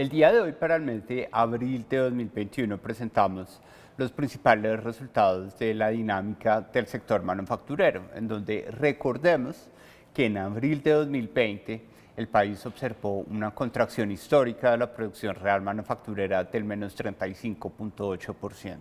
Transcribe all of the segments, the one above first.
El día de hoy, para el mes de abril de 2021, presentamos los principales resultados de la dinámica del sector manufacturero, en donde recordemos que en abril de 2020 el país observó una contracción histórica de la producción real manufacturera del menos 35.8%.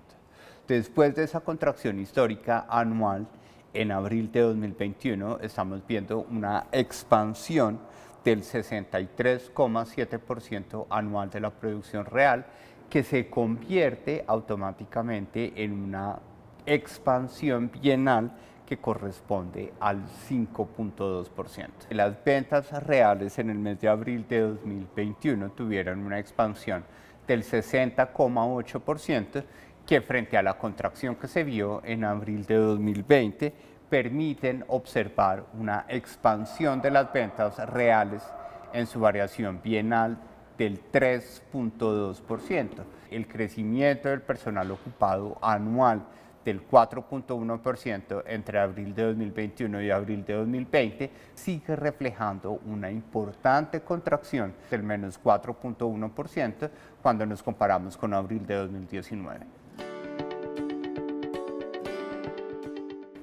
Después de esa contracción histórica anual, en abril de 2021 estamos viendo una expansión del 63,7% anual de la producción real, que se convierte automáticamente en una expansión bienal que corresponde al 5.2%. Las ventas reales en el mes de abril de 2021 tuvieron una expansión del 60,8%, que frente a la contracción que se vio en abril de 2020 permiten observar una expansión de las ventas reales en su variación bienal del 3.2%. El crecimiento del personal ocupado anual del 4.1% entre abril de 2021 y abril de 2020 sigue reflejando una importante contracción del menos 4.1% cuando nos comparamos con abril de 2019.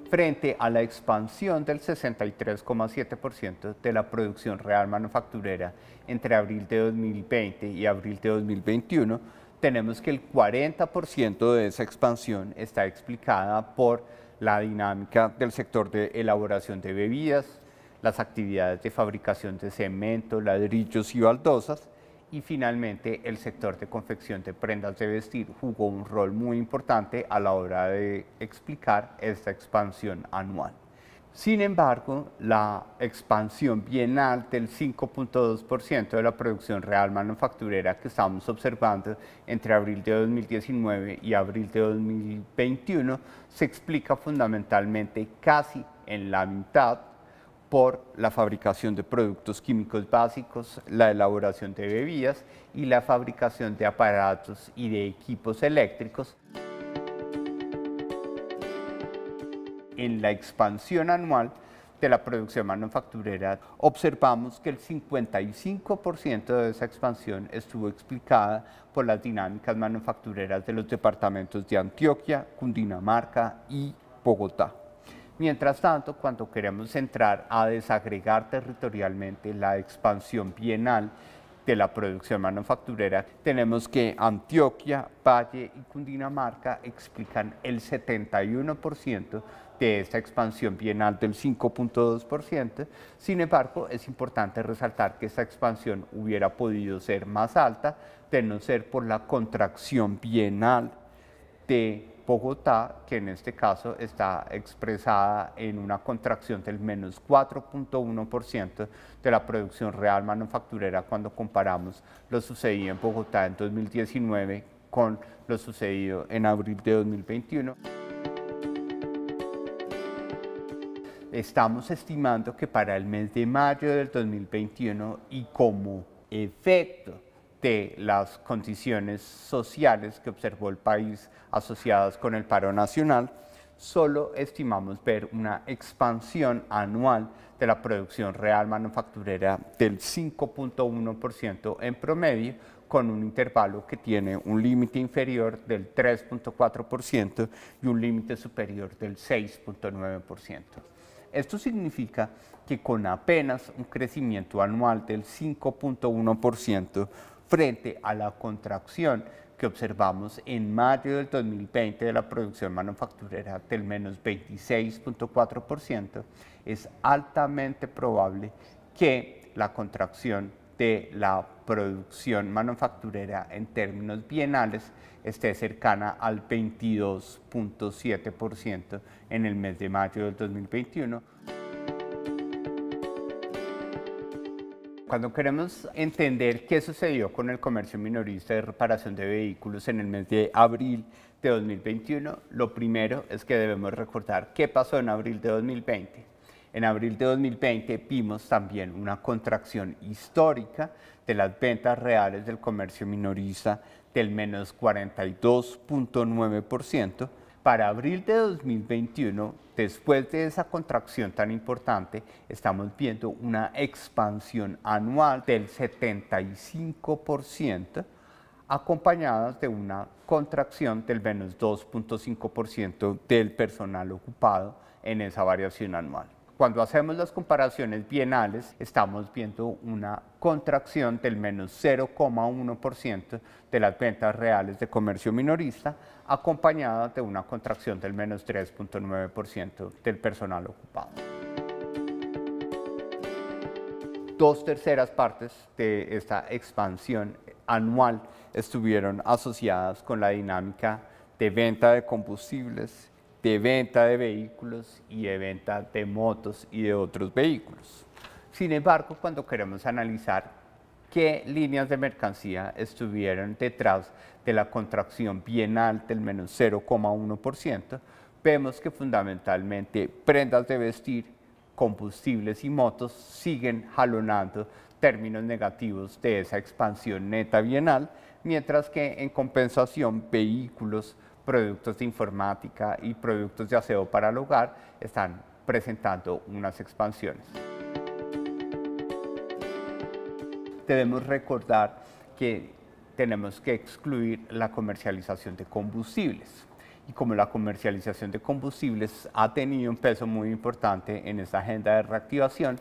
frente a la expansión del 63,7% de la producción real manufacturera entre abril de 2020 y abril de 2021, tenemos que el 40% de esa expansión está explicada por la dinámica del sector de elaboración de bebidas, las actividades de fabricación de cemento, ladrillos y baldosas, y finalmente, el sector de confección de prendas de vestir jugó un rol muy importante a la hora de explicar esta expansión anual. Sin embargo, la expansión bienal del 5.2% de la producción real manufacturera que estamos observando entre abril de 2019 y abril de 2021 se explica fundamentalmente casi en la mitad por la fabricación de productos químicos básicos, la elaboración de bebidas y la fabricación de aparatos y de equipos eléctricos. En la expansión anual de la producción manufacturera, observamos que el 55% de esa expansión estuvo explicada por las dinámicas manufactureras de los departamentos de Antioquia, Cundinamarca y Bogotá. Mientras tanto, cuando queremos entrar a desagregar territorialmente la expansión bienal de la producción manufacturera, tenemos que Antioquia, Valle y Cundinamarca explican el 71% de esa expansión bienal del 5.2%. Sin embargo, es importante resaltar que esa expansión hubiera podido ser más alta de no ser por la contracción bienal de Bogotá, que en este caso está expresada en una contracción del menos 4.1% de la producción real manufacturera cuando comparamos lo sucedido en Bogotá en 2019 con lo sucedido en abril de 2021. Estamos estimando que para el mes de mayo del 2021 y como efecto de las condiciones sociales que observó el país asociadas con el paro nacional, solo estimamos ver una expansión anual de la producción real manufacturera del 5.1% en promedio, con un intervalo que tiene un límite inferior del 3.4% y un límite superior del 6.9%. Esto significa que con apenas un crecimiento anual del 5.1%, frente a la contracción que observamos en mayo del 2020 de la producción manufacturera del menos 26.4%, es altamente probable que la contracción de la producción manufacturera en términos bienales esté cercana al 22.7% en el mes de mayo del 2021. Cuando queremos entender qué sucedió con el comercio minorista de reparación de vehículos en el mes de abril de 2021, lo primero es que debemos recordar qué pasó en abril de 2020. En abril de 2020 vimos también una contracción histórica de las ventas reales del comercio minorista del menos 42.9%. Para abril de 2021 Después de esa contracción tan importante, estamos viendo una expansión anual del 75%, acompañadas de una contracción del menos 2.5% del personal ocupado en esa variación anual. Cuando hacemos las comparaciones bienales, estamos viendo una contracción del menos 0,1% de las ventas reales de comercio minorista, acompañada de una contracción del menos 3,9% del personal ocupado. Dos terceras partes de esta expansión anual estuvieron asociadas con la dinámica de venta de combustibles de venta de vehículos y de venta de motos y de otros vehículos. Sin embargo, cuando queremos analizar qué líneas de mercancía estuvieron detrás de la contracción bienal del menos 0,1%, vemos que fundamentalmente prendas de vestir, combustibles y motos siguen jalonando términos negativos de esa expansión neta bienal, mientras que en compensación vehículos, productos de informática y productos de aseo para el hogar están presentando unas expansiones. Debemos recordar que tenemos que excluir la comercialización de combustibles y como la comercialización de combustibles ha tenido un peso muy importante en esta agenda de reactivación,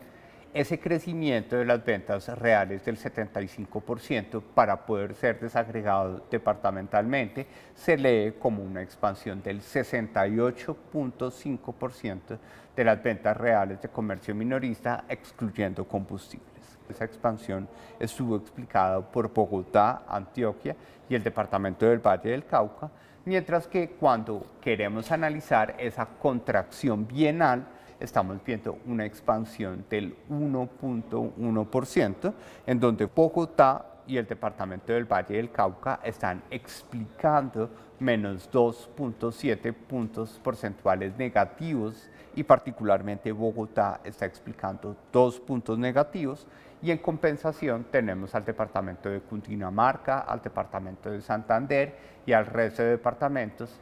ese crecimiento de las ventas reales del 75% para poder ser desagregado departamentalmente se lee como una expansión del 68.5% de las ventas reales de comercio minorista excluyendo combustibles. Esa expansión estuvo explicada por Bogotá, Antioquia y el departamento del Valle del Cauca, mientras que cuando queremos analizar esa contracción bienal estamos viendo una expansión del 1.1%, en donde Bogotá y el departamento del Valle del Cauca están explicando menos 2.7 puntos porcentuales negativos y particularmente Bogotá está explicando dos puntos negativos y en compensación tenemos al departamento de Cundinamarca, al departamento de Santander y al resto de departamentos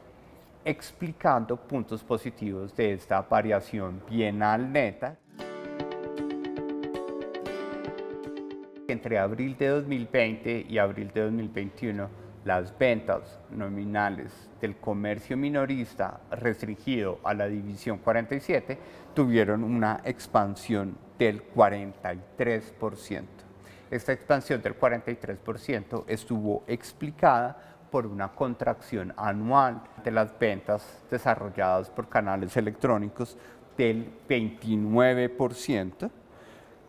explicando puntos positivos de esta variación bienal neta. Entre abril de 2020 y abril de 2021, las ventas nominales del comercio minorista restringido a la división 47 tuvieron una expansión del 43%. Esta expansión del 43% estuvo explicada por una contracción anual de las ventas desarrolladas por canales electrónicos del 29%,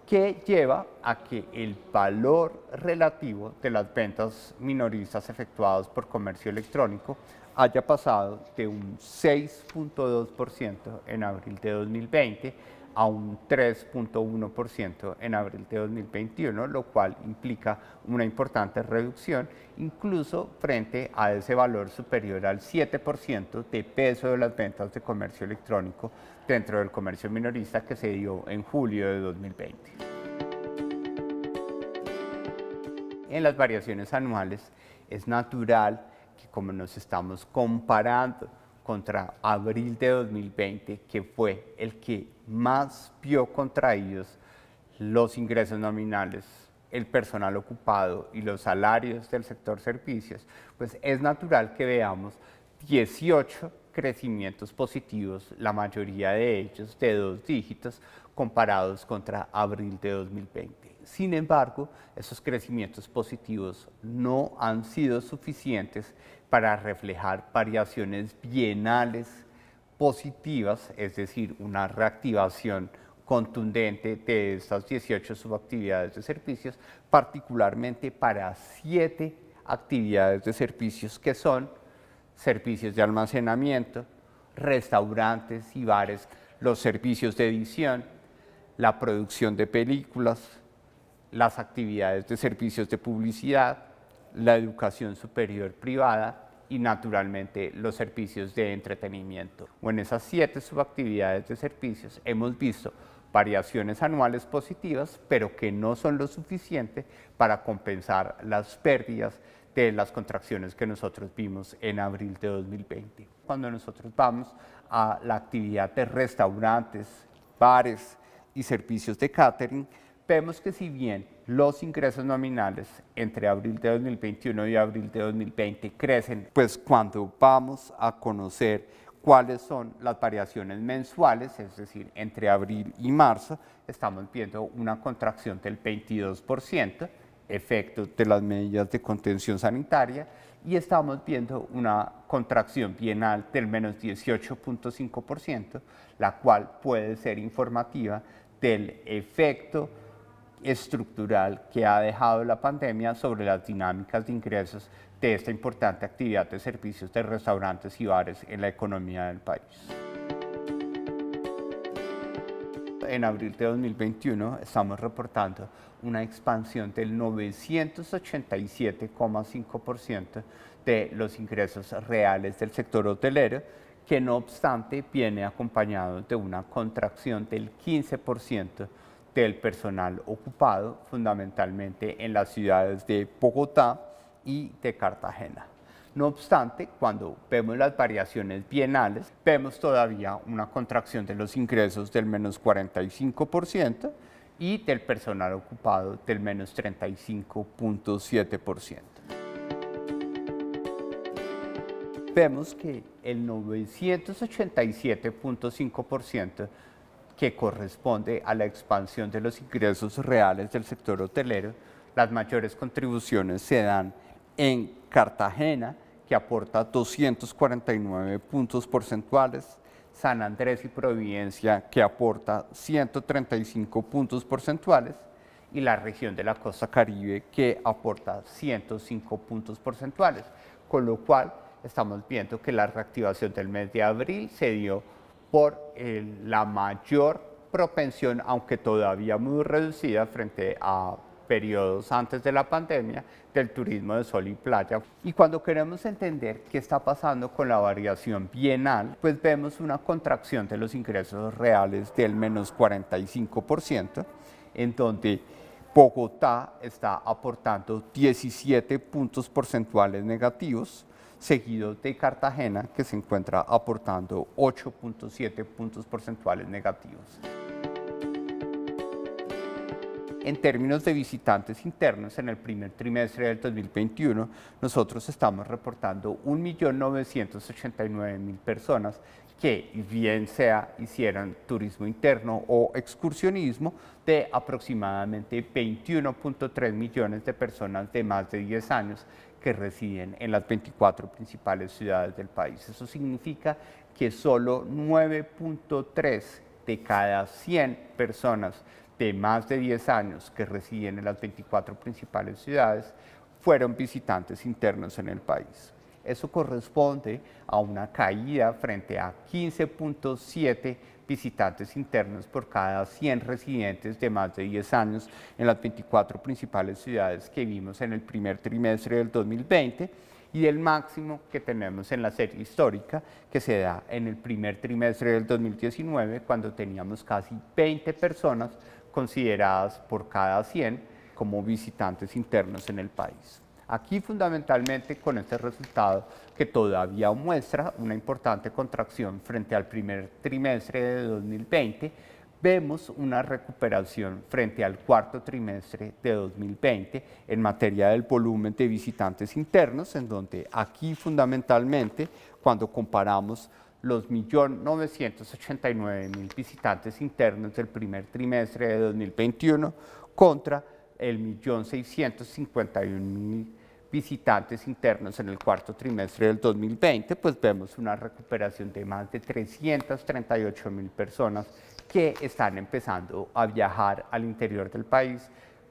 que lleva a que el valor relativo de las ventas minoristas efectuadas por comercio electrónico haya pasado de un 6.2% en abril de 2020 a un 3.1% en abril de 2021, lo cual implica una importante reducción, incluso frente a ese valor superior al 7% de peso de las ventas de comercio electrónico dentro del comercio minorista que se dio en julio de 2020. En las variaciones anuales es natural que como nos estamos comparando contra abril de 2020, que fue el que más vio contraídos los ingresos nominales, el personal ocupado y los salarios del sector servicios, pues es natural que veamos 18 crecimientos positivos, la mayoría de ellos de dos dígitos, comparados contra abril de 2020. Sin embargo, esos crecimientos positivos no han sido suficientes para reflejar variaciones bienales positivas, es decir, una reactivación contundente de estas 18 subactividades de servicios, particularmente para siete actividades de servicios que son servicios de almacenamiento, restaurantes y bares, los servicios de edición, la producción de películas, las actividades de servicios de publicidad, la educación superior privada y naturalmente los servicios de entretenimiento. en esas siete subactividades de servicios hemos visto variaciones anuales positivas, pero que no son lo suficiente para compensar las pérdidas de las contracciones que nosotros vimos en abril de 2020. Cuando nosotros vamos a la actividad de restaurantes, bares y servicios de catering, vemos que si bien los ingresos nominales entre abril de 2021 y abril de 2020 crecen, pues cuando vamos a conocer cuáles son las variaciones mensuales, es decir, entre abril y marzo, estamos viendo una contracción del 22%, efecto de las medidas de contención sanitaria, y estamos viendo una contracción bienal del menos 18.5%, la cual puede ser informativa del efecto estructural que ha dejado la pandemia sobre las dinámicas de ingresos de esta importante actividad de servicios de restaurantes y bares en la economía del país. En abril de 2021 estamos reportando una expansión del 987,5% de los ingresos reales del sector hotelero, que no obstante viene acompañado de una contracción del 15% del personal ocupado, fundamentalmente en las ciudades de Bogotá y de Cartagena. No obstante, cuando vemos las variaciones bienales, vemos todavía una contracción de los ingresos del menos 45% y del personal ocupado del menos 35.7%. Vemos que el 987.5% que corresponde a la expansión de los ingresos reales del sector hotelero. Las mayores contribuciones se dan en Cartagena, que aporta 249 puntos porcentuales, San Andrés y Providencia, que aporta 135 puntos porcentuales, y la región de la costa caribe, que aporta 105 puntos porcentuales, con lo cual estamos viendo que la reactivación del mes de abril se dio por eh, la mayor propensión, aunque todavía muy reducida frente a periodos antes de la pandemia del turismo de sol y playa. Y cuando queremos entender qué está pasando con la variación bienal, pues vemos una contracción de los ingresos reales del menos 45%, en donde Bogotá está aportando 17 puntos porcentuales negativos, seguido de Cartagena, que se encuentra aportando 8.7 puntos porcentuales negativos. En términos de visitantes internos, en el primer trimestre del 2021, nosotros estamos reportando 1.989.000 personas, que bien sea hicieran turismo interno o excursionismo de aproximadamente 21.3 millones de personas de más de 10 años que residen en las 24 principales ciudades del país. Eso significa que solo 9.3 de cada 100 personas de más de 10 años que residen en las 24 principales ciudades fueron visitantes internos en el país. Eso corresponde a una caída frente a 15.7 visitantes internos por cada 100 residentes de más de 10 años en las 24 principales ciudades que vimos en el primer trimestre del 2020 y el máximo que tenemos en la serie histórica que se da en el primer trimestre del 2019 cuando teníamos casi 20 personas consideradas por cada 100 como visitantes internos en el país. Aquí fundamentalmente con este resultado que todavía muestra una importante contracción frente al primer trimestre de 2020, vemos una recuperación frente al cuarto trimestre de 2020 en materia del volumen de visitantes internos, en donde aquí fundamentalmente cuando comparamos los 1.989.000 visitantes internos del primer trimestre de 2021 contra el millón mil visitantes internos en el cuarto trimestre del 2020, pues vemos una recuperación de más de 338 mil personas que están empezando a viajar al interior del país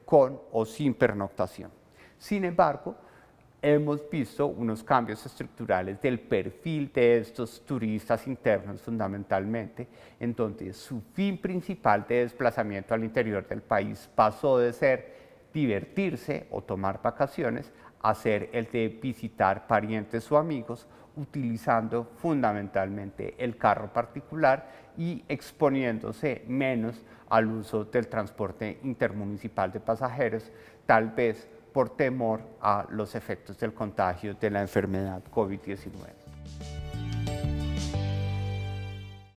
con o sin pernoctación. Sin embargo, hemos visto unos cambios estructurales del perfil de estos turistas internos fundamentalmente, en donde su fin principal de desplazamiento al interior del país pasó de ser divertirse o tomar vacaciones a ser el de visitar parientes o amigos utilizando fundamentalmente el carro particular y exponiéndose menos al uso del transporte intermunicipal de pasajeros, tal vez por temor a los efectos del contagio de la enfermedad COVID-19.